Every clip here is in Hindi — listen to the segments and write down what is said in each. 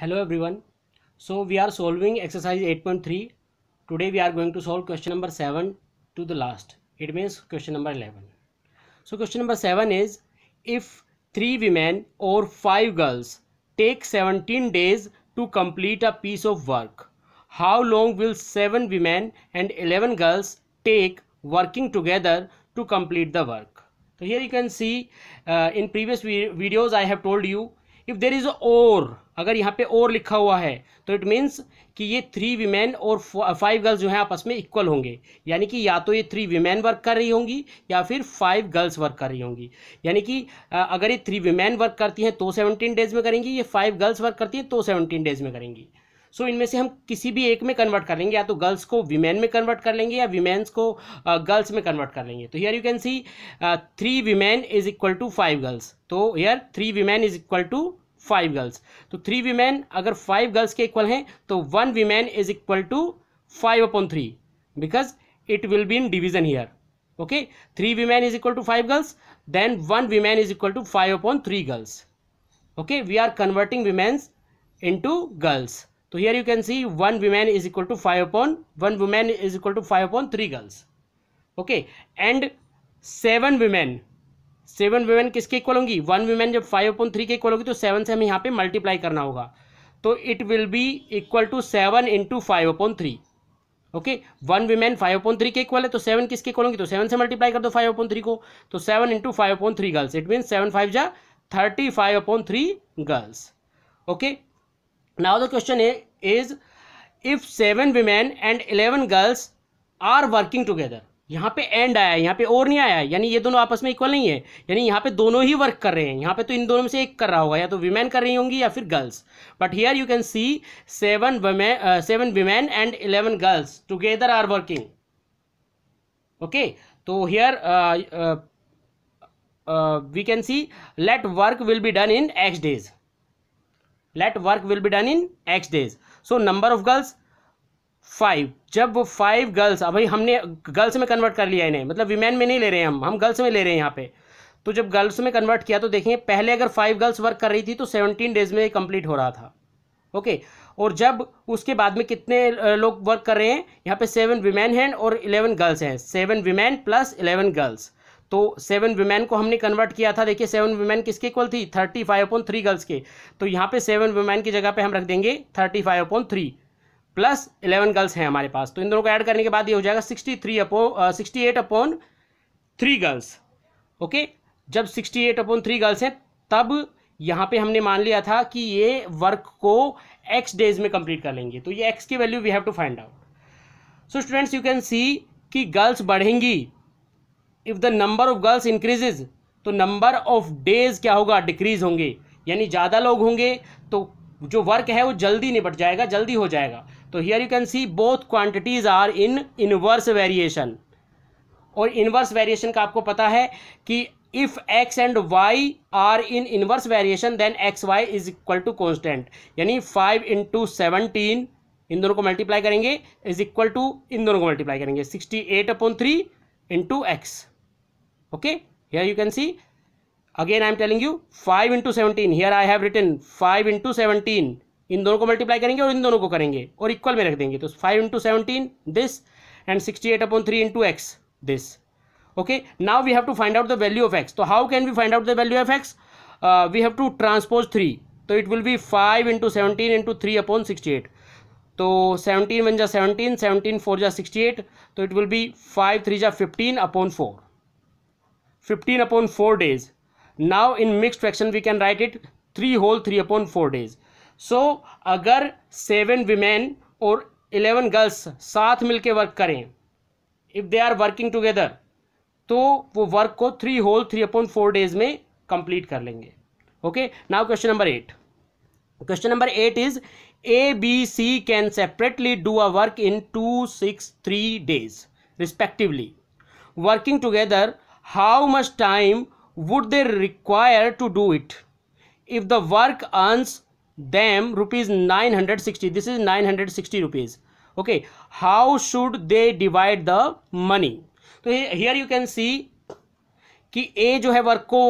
hello everyone so we are solving exercise 8.3 today we are going to solve question number 7 to the last it means question number 11 so question number 7 is if three women or five girls take 17 days to complete a piece of work how long will seven women and 11 girls take working together to complete the work so here you can see uh, in previous videos i have told you if there is और अगर यहाँ पे और लिखा हुआ है तो इट मीन्स कि ये थ्री विमेन और फाइव गर्ल्स uh, जो हैं आपस में इक्वल होंगे यानी कि या तो ये थ्री विमेन वर्क कर रही होंगी या फिर फाइव गर्ल्स वर्क कर रही होंगी यानी कि uh, अगर ये थ्री विमेन वर्क करती हैं तो सेवनटीन डेज में करेंगी ये फाइव गर्ल्स वर्क करती हैं तो सेवनटीन डेज में करेंगी सो इनमें से हम किसी भी एक में कन्वर्ट कर लेंगे या तो गर्ल्स को वीमेन में कन्वर्ट कर लेंगे या विमेन्स को गर्ल्स uh, में कन्वर्ट कर लेंगे तो here you can see three women is equal to five girls तो here three women is equal to five girls तो थ्री विमेन अगर फाइव गर्ल्स के इक्वल हैं तो one women is equal to five upon three because it will be in division here okay three women is equal to five girls then one women is equal to five upon three girls we are converting converting into girls तो here you can see one women is equal to five upon one women is equal to five upon three girls okay and seven women seven women किसके इक्वल होंगी वन वुमेन जब फाइव अपॉन थ्री के इक्वल होगी तो सेवन से हमें यहाँ पे मल्टीप्लाई करना होगा तो it will be equal to seven into five upon three okay one women five upon three के इक्वल है तो सेवन किसके इक्वल होंगी तो सेवन से मल्टीप्लाई कर दो फाइव अपॉन थ्री को तो seven into five upon three girls it mean seven five जा thirty five upon three girls okay now the question is if seven women and eleven girls are working together यहाँ पे एंड आया है यहाँ पे और नहीं आया यानी ये दोनों आपस में इक्वल नहीं है यानी यहाँ पे दोनों ही वर्क कर रहे हैं यहाँ पे तो इन दोनों में से एक कर रहा होगा या तो वीमेन कर रही होंगी या फिर girls but here you can see seven women seven women and eleven girls together are working okay तो here we can see let work will be done in x days let work will be done in x days so number of girls five जब वो फाइव गर्ल्स अभी हमने गर्ल्स में कन्वर्ट कर लिया इन्हें मतलब वीमेन में नहीं ले रहे हैं हम हम गर्ल्स में ले रहे हैं यहाँ पे तो जब गर्ल्स में कन्वर्ट किया तो देखेंगे पहले अगर फाइव गर्ल्स वर्क कर रही थी तो सेवनटीन डेज में कंप्लीट हो रहा था ओके okay. और जब उसके बाद में कितने लोग वर्क कर रहे हैं यहाँ पे सेवन वीमेन हैं और इलेवन गर्ल्स हैं seven women plus eleven girls तो सेवन वुमेन को हमने कन्वर्ट किया था देखिए सेवन वुमेन किसके इक्वल थी thirty five upon three girls के तो यहाँ पे सेवन वुमेन की जगह पे हम रख देंगे thirty five upon three plus eleven girls हैं हमारे पास तो इन दोनों को ऐड करने के बाद ये हो जाएगा sixty three upon sixty eight upon three girls okay जब sixty eight upon three girls हैं तब यहाँ पे हमने मान लिया था कि ये वर्क को एक्स डेज में कंप्लीट कर लेंगे तो ये एक्स की value we have to find out so students you can see कि गर्ल्स बढ़ेंगी if the number of girls increases तो नंबर ऑफ डेज क्या होगा डिक्रीज होंगे यानी ज़्यादा लोग होंगे तो जो वर्क है वो जल्दी निपट जाएगा जल्दी हो जाएगा तो here you can see both quantities are in inverse variation और इनवर्स वेरिएशन का आपको पता है कि if x and y are in inverse variation then x y is equal to constant यानी फाइव इंटू सेवनटीन इन दोनों को मल्टीप्लाई करेंगे इज इक्वल टू इन दोनों को मल्टीप्लाई करेंगे sixty eight upon three into x okay here you can see again i am telling you 5 into 17 here i have written 5 into 17 इन दोनों को मल्टीप्लाई करेंगे और इन दोनों को करेंगे और इक्वल में रख देंगे तो five into seventeen this and sixty eight upon three into x this okay now we have to find out the value of x so how can we find out the value of x uh, we have to transpose 3 so it will be 5 into 17 into 3 upon 68 so 17 1 ja 17 17 4 ja 68 so it will be 5 3 ja 15 upon 4 15 upon 4 days now in mixed fraction we can write it 3 whole 3 upon 4 days so अगर सेवन women और इलेवन गर्ल्स साथ मिलके वर्क करें if they are working together तो वो वर्क को three whole three upon four days में कंप्लीट कर लेंगे okay now question number eight question number eight is A B C can separately do a work in two six three days respectively working together how much time would they require to do it if the work earns them rupees nine hundred sixty this is nine hundred sixty rupees okay how should they divide the money तो हियर यू कैन सी कि ए जो है वर्क को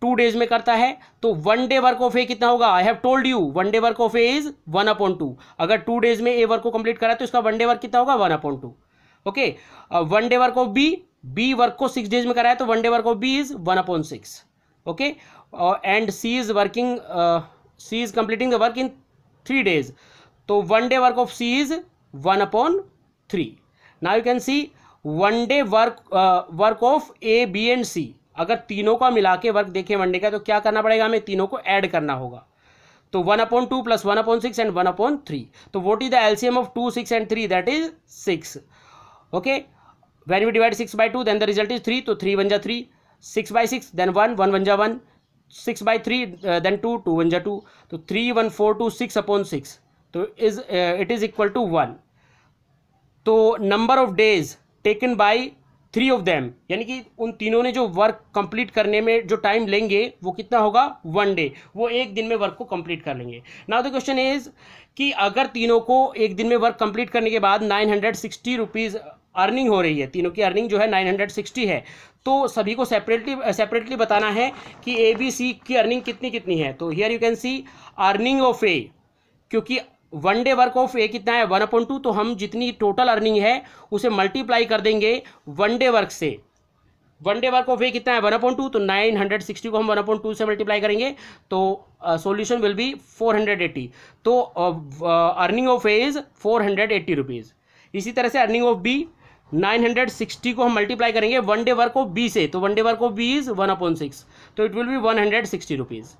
टू डेज में करता है तो वन डे वर्क ऑफ ए कितना होगा I have told you one day work of A is one upon two अगर टू डेज में ए वर्क को कंप्लीट करा तो इसका वन डे वर्क कितना होगा one upon two okay one day work of B B work को सिक्स डेज में कराया तो one day work of B is one upon six okay and C is working C is completing the work in three days तो one day work of C is one upon three now you can see one day work work of A B and C अगर तीनों का मिला के वर्क देखें वनडे का तो क्या करना पड़ेगा हमें तीनों को ऐड करना होगा तो one upon two plus one upon six and one upon three तो what is the LCM of two six and three that is six okay when we divide six by two then the result is three तो थ्री वन जा three six by six then one one one जा one six by three uh, two two one जा टू तो three one four two six upon six तो is it is equal to one तो number of days taken by three of them यानी कि उन तीनों ने जो वर्क कंप्लीट करने में जो टाइम लेंगे वो कितना होगा वन डे वो एक दिन में वर्क को कंप्लीट कर लेंगे नाउ द क्वेश्चन इज कि अगर तीनों को एक दिन में वर्क कंप्लीट करने के बाद nine hundred sixty rupees earning हो रही है तीनों की अर्निंग जो है 960 है तो सभी को सेपरेटली सेपरेटली बताना है कि ए बी सी की अर्निंग कितनी कितनी है तो here you can see earning of A क्योंकि वन डे वर्क ऑफ ए कितना है वन पॉइंट टू तो हम जितनी टोटल अर्निंग है उसे मल्टीप्लाई कर देंगे वन डे वर्क से वन डे वर्क ऑफ ए कितना है वन अपॉइंट टू तो नाइन हंड्रेड सिक्सटी को हम वन अपॉइंट टू से मल्टीप्लाई करेंगे तो solution will be four hundred eighty तो earning of A is four hundred eighty rupees इसी तरह से अर्निंग ऑफ बी 960 को हम मल्टीप्लाई करेंगे one day work of B से तो one day work of B is one upon six तो it will be one hundred sixty rupees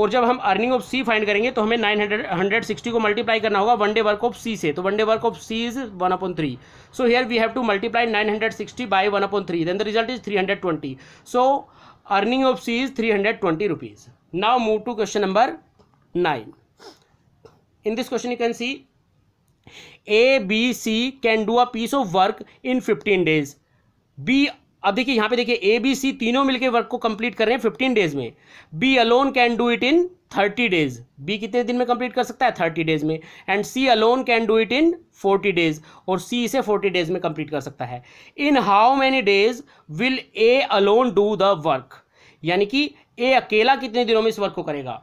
और जब हम अर्निंग ऑफ सी फाइंड करेंगे तो हमें नाइन हंड्रेड हंड्रेड सिक्सटी को मल्टीप्लाई करना होगा one day work of C से तो one day work of C is one upon three so here we have to multiply nine hundred sixty by one upon three then the result is three hundred twenty so earning of C is three hundred twenty rupees now move to question number nine in this question you can see A B C can do a piece of work in fifteen days B अब देखिए यहाँ पे देखिए ए बी सी तीनों मिलके वर्क को कंप्लीट कर रहे हैं फिफ्टीन डेज में B alone can do it in thirty days B कितने दिन में कंप्लीट कर सकता है थर्टी डेज में and C alone can do it in forty days और सी इसे फोर्टी डेज में कंप्लीट कर सकता है in how many days will A alone do the work यानी कि ए अकेला कितने दिनों में इस वर्क को करेगा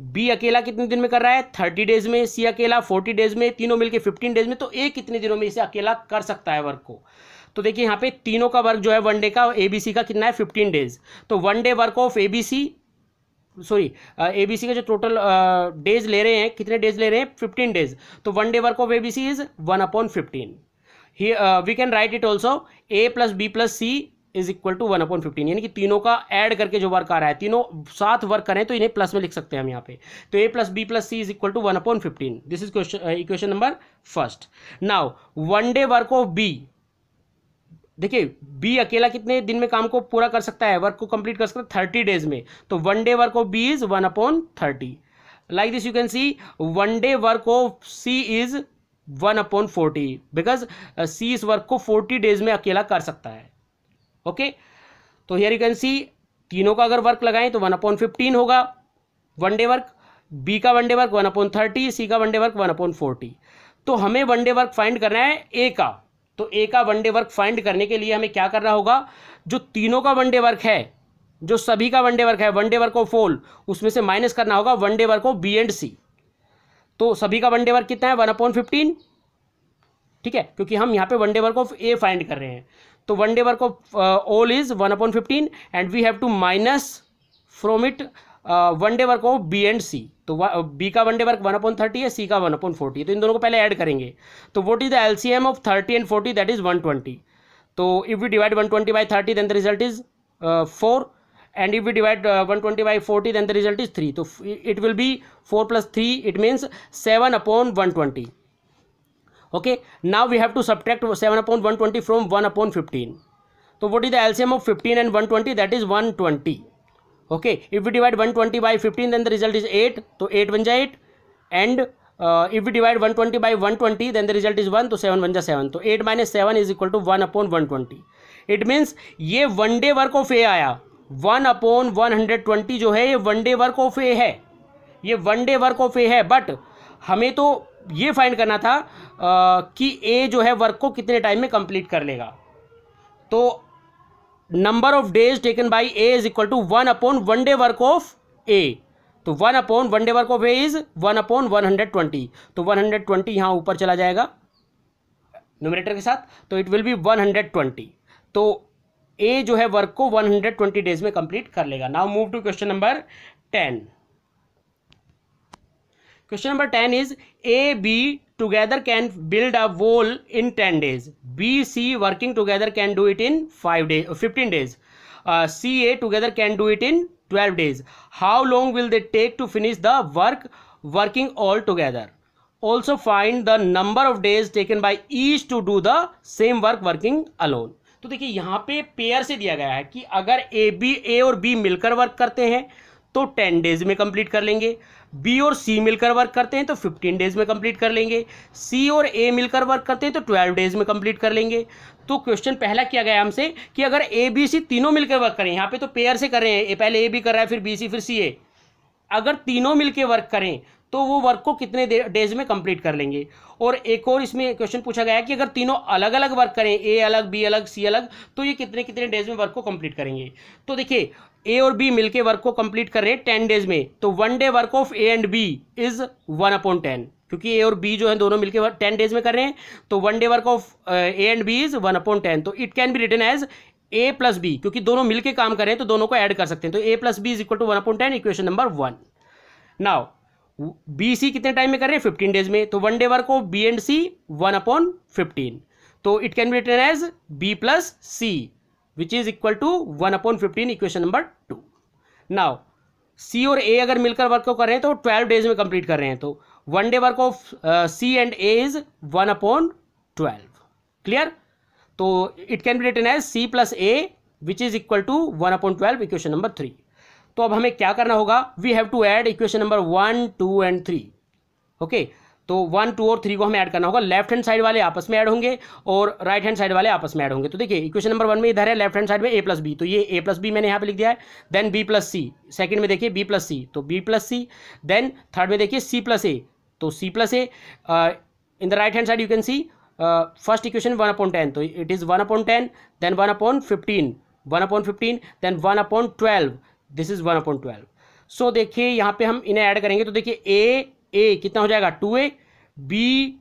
बी अकेला कितने दिन में कर रहा है थर्टी डेज में सी अकेला फोर्टी डेज में तीनों मिलके फिफ्टीन डेज में तो ए कितने दिनों में इसे अकेला कर सकता है वर्क को तो देखिए यहाँ पे तीनों का वर्क जो है वन डे का ए बी सी का कितना है फिफ्टीन डेज तो one day work of A B C sorry A B C का जो टोटल डेज ले रहे हैं कितने डेज ले रहे हैं फिफ्टीन डेज तो one day work of A B C is one upon fifteen we can write it also A plus B plus C is equal to one upon fifteen यानी कि तीनों का ऐड करके जो वर्क आ रहा है तीनों साथ वर्क करें तो इन्हें प्लस में लिख सकते हैं हम यहाँ पे तो A plus B plus C is equal to one upon fifteen this is question equation number first now one day work of B देखिए बी अकेला कितने दिन में काम को पूरा कर सकता है वर्क को कंप्लीट कर सकता है थर्टी डेज में तो one day work of B is one upon thirty like this you can see one day work of C is one upon forty because C इस वर्क को फोर्टी डेज में अकेला कर सकता है ओके तो हेयर यू कैन सी तीनों का अगर वर्क लगाएं तो वन अपॉइंट फिफ्टीन होगा वन डे वर्क बी का one day work one upon thirty C का one day work one upon forty तो हमें वन डे वर्क फाइंड करना है ए का तो ए का वन डे वर्क फाइंड करने के लिए हमें क्या करना होगा जो तीनों का वन डे वर्क है जो सभी का वन डे वर्क है वन डे वर्क ऑफ फोल उसमें से माइनस करना होगा one day work of B and C तो सभी का वन डे वर्क कितना है वन अपॉइंट फिफ्टीन ठीक है क्योंकि हम यहाँ पे one day work of A find कर रहे हैं तो one day work of all is one upon fifteen and we have to minus from it one day work of B and C तो बी uh, का one day work one upon thirty है सी का वन अपॉन फोर्टी तो इन दोनों को पहले ऐड करेंगे तो what is the L C M of thirty and forty that is one twenty तो if we divide one twenty by thirty then the result is four if if divide one twenty by forty then the result is three तो it will be four plus three it means seven upon one twenty okay now we have to subtract seven upon one twenty from one upon fifteen तो what is the LCM of fifteen and one twenty that is one twenty okay if you divide one twenty by fifteen then the result is eight तो एट वन जाए eight and if you divide one twenty by one twenty then the result is one तो सेवन वन जाए सेवन तो eight minus seven is equal to one upon one twenty it means ये वन डे वर्क ऑफ ए आया one upon one hundred twenty जो है ये one day work of A है ये one day work of A है बट हमें तो ये फाइंड करना था आ, कि ए जो है वर्क को कितने टाइम में कंप्लीट कर लेगा तो number of days taken by A is equal to one upon one day work of A तो one upon one day work of A is one upon one hundred twenty तो वन हंड्रेड ट्वेंटी यहाँ ऊपर चला जाएगा न्यूमरेटर के साथ तो it will be one hundred twenty तो ए जो है वर्क को वन हंड्रेड ट्वेंटी डेज में कंप्लीट कर लेगा now move to question number ten question number ten is A B together can build a wall in ten days B C working together can do it in five days fifteen days C A together can do it in twelve days how long will they take to finish the work working all together also find the number of days taken by each to do the same work working alone तो देखिए यहाँ पे पेयर से दिया गया है कि अगर ए बी ए और बी मिलकर वर्क करते हैं तो टेन डेज में कंप्लीट कर लेंगे बी और सी मिलकर वर्क करते हैं तो फिफ्टीन डेज में कंप्लीट कर लेंगे सी और ए मिलकर वर्क करते हैं तो ट्वेल्व डेज में कंप्लीट कर लेंगे तो क्वेश्चन पहला किया गया हमसे कि अगर ए बी सी तीनों मिलकर वर्क करें यहाँ पे तो पेयर से कर रहे हैं पहले ए बी कर रहा है फिर बी सी फिर सी ए अगर तीनों मिलकर वर्क करें तो वो वर्क को कितने डेज में कंप्लीट कर लेंगे और एक और इसमें क्वेश्चन पूछा गया कि अगर तीनों अलग अलग वर्क करें ए अलग बी अलग सी अलग तो ये कितने कितने डेज में वर्क को कंप्लीट करेंगे तो देखिए ए और बी मिलके वर्क को कंप्लीट कर रहे हैं टेन डेज में तो one day work of A and B is one upon ten क्योंकि ए और बी जो है दोनों मिलकर टेन डेज में कर रहे हैं तो one day work of A and B is one upon ten तो it can be written as A plus B क्योंकि दोनों मिलकर काम कर रहे हैं तो दोनों को ऐड कर सकते हैं तो A plus B is equal to one upon ten equation number one now B C कितने टाइम में कर रहे हैं फिफ्टीन डेज में तो one day work of B and C one upon fifteen तो it can be written as B plus C which is equal to one upon fifteen equation number two now C और ए अगर मिलकर वर्क कर रहे हैं तो ट्वेल्व डेज में कंप्लीट कर रहे हैं तो one day work of C and A is one upon twelve clear तो it can be written as C plus A which is equal to one upon twelve equation number three तो अब हमें क्या करना होगा we have to add equation number one two and three okay okay. तो वन टू और थ्री को हमें ऐड करना होगा लेफ्ट हैंड साइड वाले आपस में ऐड होंगे और राइट हैंड साइड वाले आपस में ऐड होंगे तो देखिए इक्वेशन नंबर वन में इधर है लेफ्ट हैंड साइड में ए प्लस बी तो ये ए प्लस बी मैंने यहाँ पे लिख दिया है then B plus C second में देखिए बी प्लस सी तो B plus C then third में देखिए सी प्लस ए तो C plus A in the right hand side you can see first equation one upon ten तो it is one upon ten then one upon fifteen one upon fifteen then one upon twelve this is one upon twelve so देखिए यहाँ पे हम इन्हें ऐड करेंगे तो देखिए ए ए कितना हो जाएगा टू ए बी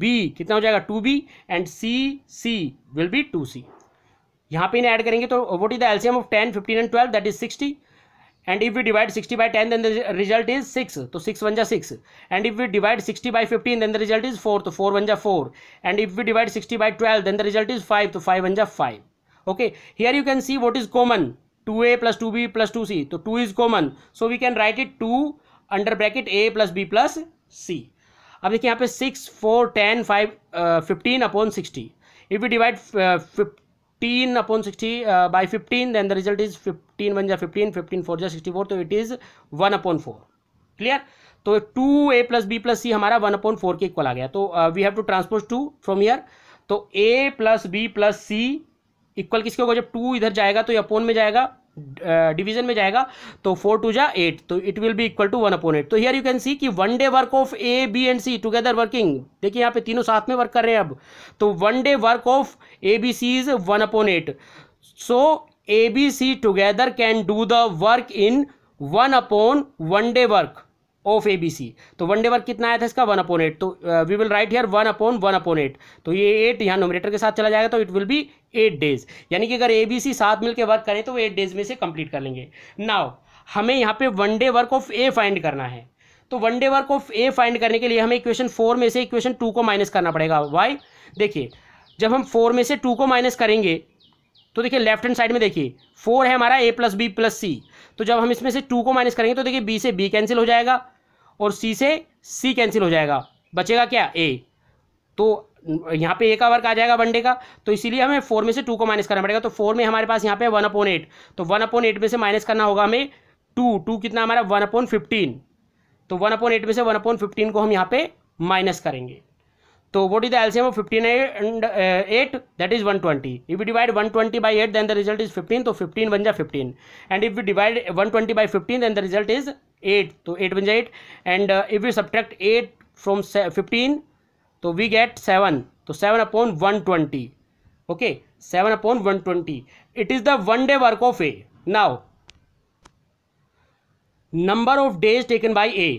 बी कितना हो जाएगा two B and C C will be two C यहाँ पे इन्हें ऐड करेंगे तो what is the LCM of ten fifteen and twelve that is sixty and if we divide sixty by ten then the result is six तो सिक्स वन जा six and if we divide sixty by fifteen then the result is four तो फोर वन जा four and if we divide sixty by twelve then the result is five तो फाइव वन जा five okay here you can see what is common to A plus two B plus two C तो two is common so we can write it two under bracket A plus B plus C अब देखिए यहाँ पे six four ten five fifteen upon sixty if you divide fifteen upon sixty by fifteen then the result is fifteen one जै फिफ्टीन फिफ्टीन फोर जै सिक्सटी फोर तो it is one upon four clear तो two A plus B plus C हमारा वन अपॉन फोर के इक्वल आ गया तो we have to transpose two from here तो A plus B plus C equal किसके होगा जब टू इधर जाएगा तो ये अपोन में जाएगा डिवीजन में जाएगा तो फोर टू जा एट तो it will be equal to one upon eight तो हियर यू कैन सी कि one day work of A B and C together working देखिए यहाँ पे तीनों साथ में वर्क कर रहे हैं अब तो one day work of A B C is one upon eight so A B C together can do the work in one upon one day work of A B C तो वन डे वर्क कितना आया था इसका वन अपॉन एट तो we will write here one upon one upon eight तो ये एट यहाँ नोमिनेटर के साथ चला जाएगा तो it will be eight days यानी कि अगर ए बी सी साथ मिलकर वर्क करें तो वो एट डेज में से कंप्लीट कर लेंगे नाउ हमें यहाँ पे one day work of A find करना है तो one day work of A find करने के लिए हमें इक्वेशन फोर में से इक्वेशन टू को माइनस करना पड़ेगा वाई देखिए जब हम फोर में से टू को माइनस करेंगे तो देखिए लेफ्ट हैंड साइड में देखिए फोर है हमारा A plus B plus C तो जब हम इसमें से टू को माइनस करेंगे तो देखिए बी से बी कैंसिल हो जाएगा और सी से सी कैंसिल हो जाएगा बचेगा क्या ए तो यहाँ पे ए का वर्क आ जाएगा वनडे का तो इसीलिए हमें फोर में से टू को माइनस करना पड़ेगा तो फोर में हमारे पास यहाँ पे वन अपॉन एट तो वन अपॉन एट में से माइनस करना होगा हमें टू टू कितना हमारा वन अपॉन फिफ्टीन तो वन अपॉन एट में से वन अपॉन फिफ्टीन को हम यहाँ पे माइनस करेंगे तो what is the LCM of fifteen and eight that is one twenty if you divide one twenty by eight then the result is fifteen तो फिफ्टीन बन जाए fifteen and if you divide one twenty by fifteen then the result is eight तो एट बन जाए eight and if you subtract eight from fifteen तो वी गेट सेवन तो seven upon one twenty okay seven upon one twenty it is the one day work of A now number of days taken by A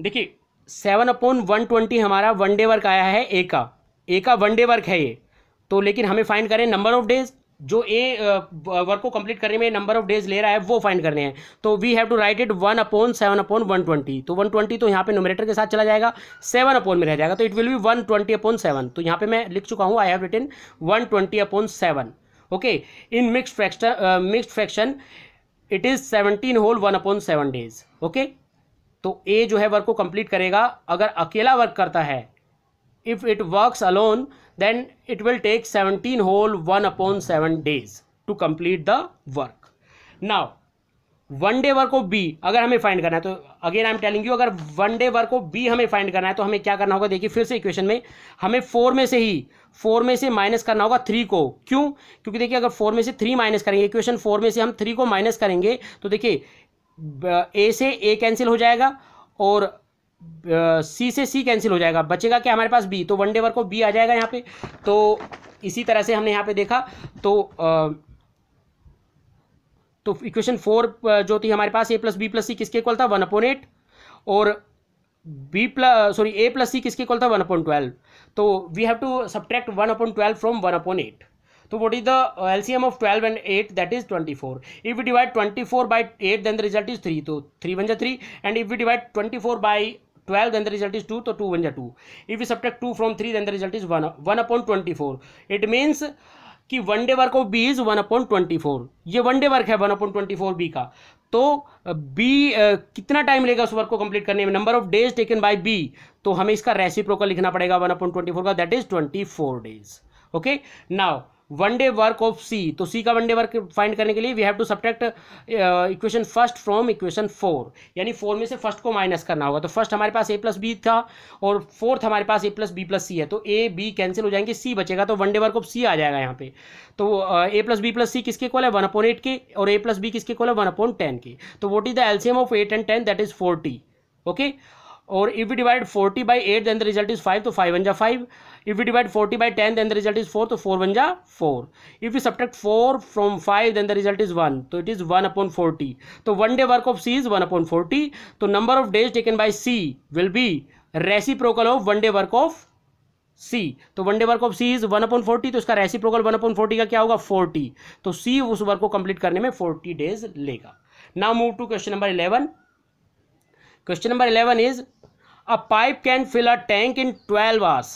देखिए सेवन अपॉन वन ट्वेंटी हमारा वन डे वर्क आया है ए का ए का वन डे वर्क है ये तो लेकिन हमें फाइंड करें नंबर ऑफ डेज जो ए वर्क को कंप्लीट करने में नंबर ऑफ डेज ले रहा है वो फाइंड करने हैं तो we have to write it one upon seven upon one twenty तो वन ट्वेंटी तो यहाँ पे नोमरेटर के साथ चला जाएगा सेवन अपॉन में रह जाएगा तो it will be one twenty upon seven तो यहाँ पे मैं लिख चुका हूँ I have written one twenty upon seven okay in mixed fraction mixed fraction it is seventeen whole one upon seven days okay तो ए जो है वर्क को कंप्लीट करेगा अगर अकेला वर्क करता है if it works alone then it will take seventeen whole one upon seven days to complete the work now one day work of B अगर हमें फाइंड करना है तो again I am telling you अगर one day work of B हमें फाइंड करना है तो हमें क्या करना होगा देखिए फिर से इक्वेशन में हमें फोर में से ही फोर में से माइनस करना होगा थ्री को क्यों क्योंकि देखिए अगर फोर में से थ्री माइनस करेंगे इक्वेशन फोर में से हम थ्री को माइनस करेंगे तो देखिए ए से ए कैंसिल हो जाएगा और सी से सी कैंसिल हो जाएगा बचेगा क्या हमारे पास बी तो वन डे वर्क को बी आ जाएगा यहाँ पे तो इसी तरह से हमने यहाँ पे देखा तो आ, तो इक्वेशन फोर जो थी हमारे पास A plus B plus C किसके कॉल था वन अपॉन एट और B plus sorry A plus C किसके कॉल था वन अपॉन ट्वेल्व तो we have to subtract one upon twelve from one upon eight तो what is the L C M of twelve and eight that is twenty four if you divide twenty four by eight then the result is three तो थ्री वन जै three and if you divide twenty four by twelve then the result is two तो टू वन जै two if you subtract two from three then the result is one one upon twenty four it means कि one day work of B is one upon twenty four ये वन डे वर्क है one upon twenty four B का तो बी uh, uh, कितना टाइम लेगा उस वर्क को कंप्लीट करने में number of days taken by B तो हमें इसका रेसिप्रोकल लिखना पड़ेगा वन अपॉइंट ट्वेंटी फोर का that is twenty four days okay now one day work of C तो सी का वन डे वर्क फाइंड करने के लिए we have to subtract equation first from equation four यानी फोर में से फर्स्ट को माइनस करना होगा तो फर्स्ट हमारे पास ए प्लस बी था और फोर्थ हमारे पास A plus B plus C है तो ए बी कैंसिल हो जाएंगे सी बचेगा तो one day work of C आ जाएगा यहाँ पे तो A plus B plus C किसके कॉल है वन अपॉन एट के और ए प्लस बी किसके कॉल है वन अपॉन टेन के तो what is the LCM of eight and ten that is forty okay और if we divide forty by eight then the result is five तो फाइव वन जा five if we divide forty by ten then the result is four तो फोर वन जा four if you subtract four from five then the result is one तो it is one upon forty तो one day work of C is one upon forty तो number of days taken by C will be reciprocal of one day work of C तो one day work of C is one upon forty तो इसका प्रोकल वन अपॉन फोर्टी का क्या होगा फोर्टी तो सी उस वर्क को कंप्लीट करने में फोर्टी डेज लेगा now move to question number eleven question number eleven is a pipe can fill a tank in twelve hours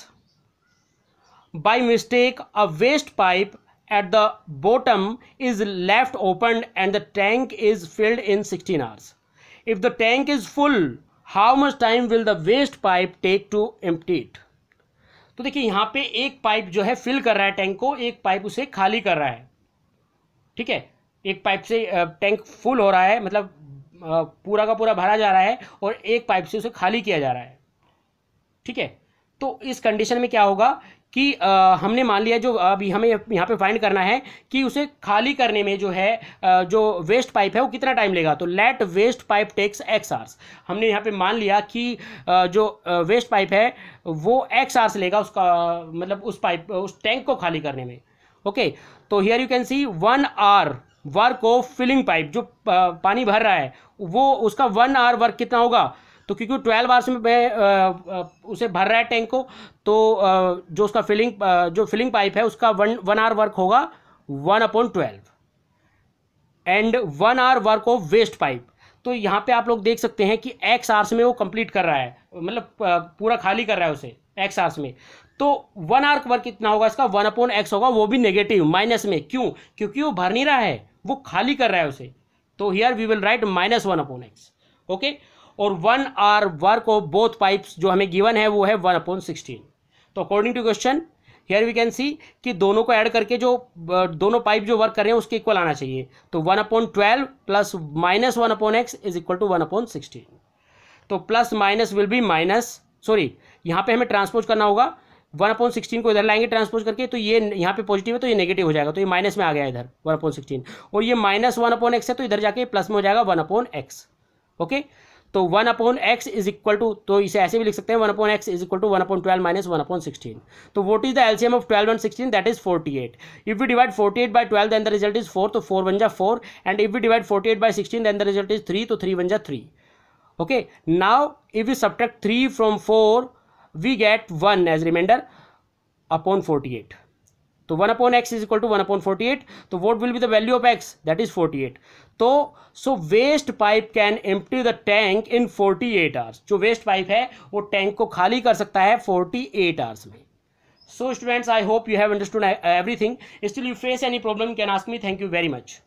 by mistake a waste pipe at the bottom is left open and the tank is filled in sixteen hours if the tank is full how much time will the waste pipe take to empty it तो देखिए यहां पे एक पाइप जो है फिल कर रहा है टैंक को एक पाइप उसे खाली कर रहा है ठीक है एक पाइप से टैंक फुल हो रहा है मतलब पूरा का पूरा भरा जा रहा है और एक पाइप से उसे खाली किया जा रहा है ठीक है तो इस कंडीशन में क्या होगा कि आ, हमने मान लिया जो अभी हमें यहाँ पे फाइंड करना है कि उसे खाली करने में जो है आ, जो वेस्ट पाइप है वो कितना टाइम लेगा तो let waste pipe takes x hours हमने यहाँ पे मान लिया कि आ, जो वेस्ट पाइप है वो एक्स आर्स लेगा उसका मतलब उस पाइप उस टैंक को खाली करने में ओके तो here you can see one hour work of filling pipe जो पानी भर रहा है वो उसका वन आवर वर्क कितना होगा तो क्योंकि ट्वेल्व आवर्स में उसे भर रहा है टैंक को तो जो उसका फिलिंग जो फिलिंग पाइप है उसका वन वन आवर वर्क होगा one upon twelve and one hour work of waste pipe तो यहाँ पे आप लोग देख सकते हैं कि एक्स आर्स में वो कंप्लीट कर रहा है मतलब पूरा खाली कर रहा है उसे एक्स आर्स में तो वन आर्क वर्क कितना होगा इसका वन अपॉन एक्स होगा वो भी नेगेटिव माइनस में क्यों क्योंकि वो भर नहीं रहा है वो खाली कर रहा है उसे तो here we will write minus one upon x okay और one hour work of both pipes जो हमें गिवन है वो है वन अपॉन सिक्सटीन तो according to question here we can see कि दोनों को ऐड करके जो दोनों पाइप जो वर्क कर रहे हैं उसके इक्वल आना चाहिए तो one upon twelve plus minus one upon x is equal to one upon sixteen तो plus minus will be minus sorry यहाँ पे हमें ट्रांसपोज करना होगा वन अपॉन सिक्सटीन को इधर लाएंगे ट्रांसपोज करके तो ये यहाँ पे पॉजिटिव है तो ये नेगेटिव हो जाएगा तो ये माइनस में आ गया इधर वन अपॉन सिक्सटीन और ये माइनस वन अपॉन एक्स है तो इधर जाके प्लस में हो जाएगा वन अपॉन एक्स ओके तो one upon x is equal to तो इसे ऐसे भी लिख सकते हैं one upon x is equal to one upon twelve minus one upon sixteen तो what is the LCM of twelve and sixteen that is forty eight if you divide forty eight by twelve then the result is four तो फोर वन जा four and if you divide forty eight by sixteen then the result is three तो थ्री वन जा three okay now if you subtract three from four we get one as remainder upon forty eight तो one upon x is equal to one upon forty eight तो what will be the value of x that is forty eight तो so waste pipe can empty the tank in forty eight hours जो वेस्ट पाइप है वो टैंक को खाली कर सकता है फोर्टी एट आवर्स में so students I hope you have understood everything still you face any problem can ask me thank you very much